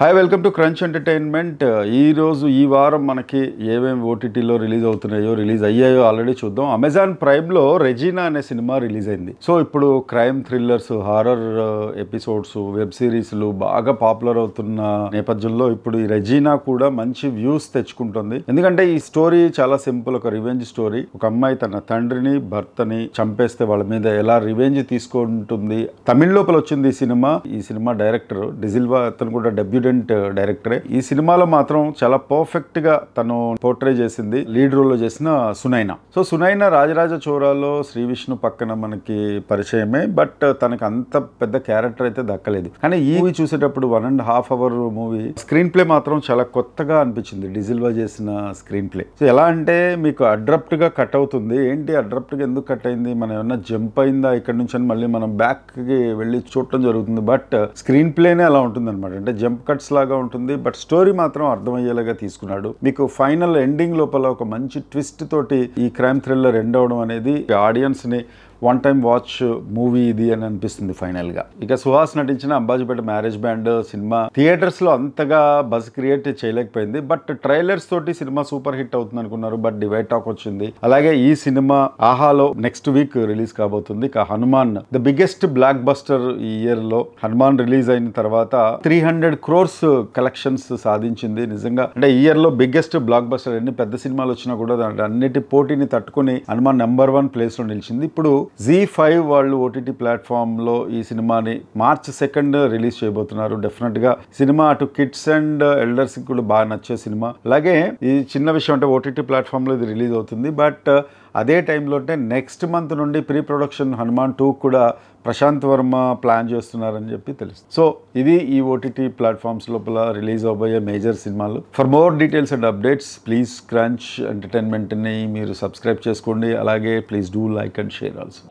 hi welcome to crunch entertainment ఈరోజు ఈ వారం మనకి ఏమేమి ఓటీటీలో రిలీజ్ అవుతున్నాయో రిలీజ్ అయ్యాయో ఆల్రెడీ చూద్దాం అమెజాన్ ప్రైమ్లో రెజీనా అనే సినిమా రిలీజ్ అయింది సో ఇప్పుడు crime thrillers horror uh, episodes web సిరీస్లు బాగా పాపులర్ అవుతున్న నేపథ్యంలో ఇప్పుడు ఈ రెజీనా కూడా మంచి వ్యూస్ తెచ్చుకుంటుంది ఎందుకంటే ఈ స్టోరీ చాలా సింపుల్ ఒక రివెంజ్ స్టోరీ ఒక అమ్మాయి తన తండ్రిని భర్తని చంపేస్తే వాళ్ళ మీద ఎలా రివెంజ్ తీసుకుంటుంది తమిళ్ లోపల వచ్చింది ఈ సినిమా ఈ సినిమా డైరెక్టర్ డిజిల్వా అతను కూడా డెబ్యూ స్టూడెంట్ డైరెక్టరే ఈ సినిమాలో మాత్రం చాలా పర్ఫెక్ట్ గా తను పోర్ట్రే చేసింది లీడ్ రోల్లో చేసిన సునైనా సో సునైనా రాజరాజ చోరాలో శ్రీ విష్ణు పక్కన మనకి పరిచయమే బట్ తనకు అంత పెద్ద క్యారెక్టర్ అయితే దక్కలేదు కానీ ఈ మూవీ చూసేటప్పుడు one and half hour movie screenplay మాత్రం చాలా కొత్తగా అనిపించింది డిజిల్వా చేసిన స్క్రీన్ ప్లే సో ఎలా అంటే మీకు అడ్రప్ట్ గా కట్ అవుతుంది ఏంటి అడ్రప్ట్ గా ఎందుకు కట్ అయింది మనం ఏమన్నా జంప్ అయిందా ఇక్కడ నుంచి మళ్ళీ మనం బ్యాక్ కి వెళ్ళి చూడటం జరుగుతుంది బట్ స్క్రీన్ ప్లేనే అలా ఉంటుంది అంటే జంప్ కట్ కట్స్ లాగా ఉంటుంది బట్ స్టోరీ మాత్రం అర్థమయ్యేలాగా తీసుకున్నాడు మీకు ఫైనల్ ఎండింగ్ లోపల ఒక మంచి ట్విస్ట్ తోటి ఈ క్రైమ్ థ్రిల్లర్ ఎండ్ అవడం అనేది ఆడియన్స్ని వన్ టైం వాచ్ మూవీ ఇది అని అనిపిస్తుంది ఫైనల్ గా ఇక సుహాస్ నటించిన అంబాజీపేట మ్యారేజ్ బ్యాండ్ సినిమా థియేటర్స్లో అంతగా బస్ క్రియేట్ చేయలేకపోయింది బట్ ట్రైలర్స్ తోటి సినిమా సూపర్ హిట్ అవుతుంది అనుకున్నారు బట్ డివైడ్ టాక్ వచ్చింది అలాగే ఈ సినిమా ఆహాలో నెక్స్ట్ వీక్ రిలీజ్ కాబోతుంది ఇక Hanuman the biggest blockbuster ఈ ఇయర్లో హనుమాన్ రిలీజ్ అయిన తర్వాత త్రీ హండ్రెడ్ క్రోర్స్ కలెక్షన్స్ సాధించింది నిజంగా అంటే ఇయర్లో బిగ్గెస్ట్ బ్లాక్ బస్టర్ ఎన్ని పెద్ద సినిమాలు వచ్చినా కూడా దాంట్లో అన్నిటి పోటీని తట్టుకుని హనుమాన్ నెంబర్ వన్ ప్లేస్లో నిలిచింది ఇప్పుడు జీ ఫైవ్ వాళ్ళు ఓటీటీ ప్లాట్ఫామ్లో ఈ సినిమాని మార్చ్ సెకండ్ రిలీజ్ చేయబోతున్నారు డెఫినెట్గా సినిమా అటు కిడ్స్ అండ్ ఎల్డర్స్కి కూడా బాగా నచ్చే సినిమా అలాగే ఈ చిన్న విషయం అంటే ఓటీటీ ప్లాట్ఫామ్లో ఇది రిలీజ్ అవుతుంది బట్ అదే టైంలో అంటే నెక్స్ట్ మంత్ నుండి ప్రీ ప్రొడక్షన్ హనుమాన్ టూ కూడా ప్రశాంత్ వర్మ ప్లాన్ చేస్తున్నారని చెప్పి తెలుసు సో ఇది ఈ ఓటీటీ ప్లాట్ఫామ్స్ లోపల రిలీజ్ అవబోయే మేజర్ సినిమాలు for more details and updates please crunch ఎంటర్టైన్మెంట్ని మీరు సబ్స్క్రైబ్ చేసుకోండి అలాగే please do like and share also